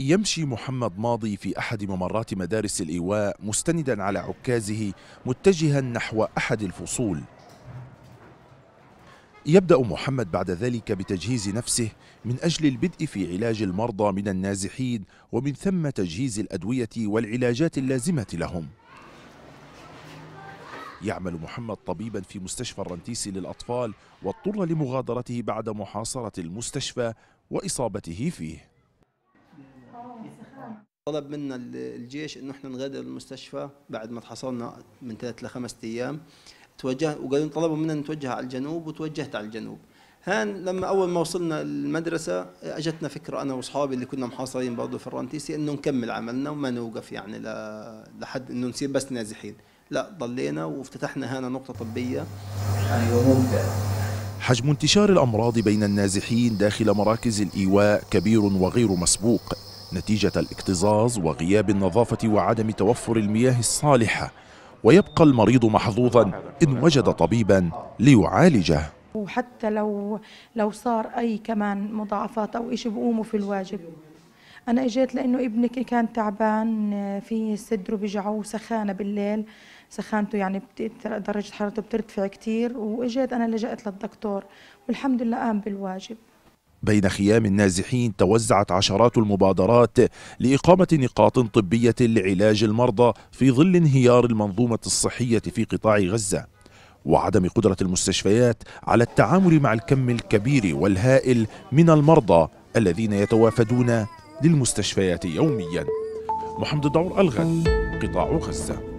يمشي محمد ماضي في أحد ممرات مدارس الإيواء مستندا على عكازه متجها نحو أحد الفصول يبدأ محمد بعد ذلك بتجهيز نفسه من أجل البدء في علاج المرضى من النازحين ومن ثم تجهيز الأدوية والعلاجات اللازمة لهم يعمل محمد طبيبا في مستشفى الرنتيسي للأطفال واضطر لمغادرته بعد محاصرة المستشفى وإصابته فيه طلب منا الجيش انه احنا نغادر المستشفى بعد ما تحصلنا من ثلاث لخمس ايام توجه وقالوا طلبوا منا نتوجه على الجنوب وتوجهت على الجنوب هان لما اول ما وصلنا المدرسه اجتنا فكره انا واصحابي اللي كنا محاصرين برضه في الرنتيسي انه نكمل عملنا وما نوقف يعني لحد انه نصير بس نازحين لا ضلينا وافتتحنا هنا نقطه طبيه يعني حجم انتشار الامراض بين النازحين داخل مراكز الايواء كبير وغير مسبوق نتيجة الاكتظاظ وغياب النظافة وعدم توفر المياه الصالحة ويبقى المريض محظوظا إن وجد طبيبا ليعالجه وحتى لو لو صار أي كمان مضاعفات أو إشي بقوموا في الواجب أنا إجيت لأنه ابنك كان تعبان في صدره بجعه وسخانة بالليل سخانته يعني درجة حرارته بترتفع كتير وإجيت أنا لجأت للدكتور والحمد لله قام بالواجب بين خيام النازحين توزعت عشرات المبادرات لإقامة نقاط طبية لعلاج المرضى في ظل انهيار المنظومة الصحية في قطاع غزة وعدم قدرة المستشفيات على التعامل مع الكم الكبير والهائل من المرضى الذين يتوافدون للمستشفيات يوميا محمد الدعور الغد قطاع غزة